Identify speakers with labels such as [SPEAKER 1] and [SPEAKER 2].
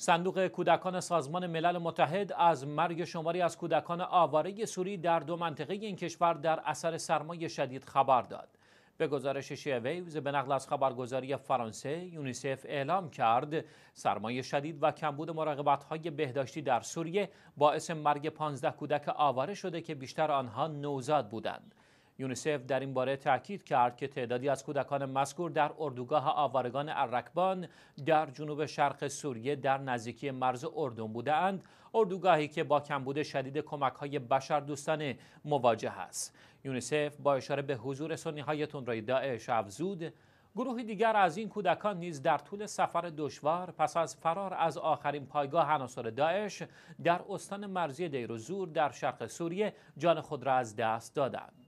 [SPEAKER 1] صندوق کودکان سازمان ملل متحد از مرگ شماری از کودکان آواره سوری در دو منطقه این کشور در اثر سرمایه شدید خبر داد. به گزارش شیویوز به نقل از خبرگزاری فرانسه یونیسف اعلام کرد سرمایه شدید و کمبود مراقبت های بهداشتی در سوریه باعث مرگ 15 کودک آواره شده که بیشتر آنها نوزاد بودند یونیسف در این باره تاکید کرد که تعدادی از کودکان مذکور در اردوگاه آوارگان الرکبان در جنوب شرق سوریه در نزدیکی مرز اردن بودند اردوگاهی که با کمبود شدید کمک های بشر دوستان مواجه است یونیسف با اشاره به حضور سنی های داعش افزود گروهی دیگر از این کودکان نیز در طول سفر دشوار پس از فرار از آخرین پایگاه عناصر داعش در استان مرزی دیروزور در شرق سوریه جان خود را از دست دادند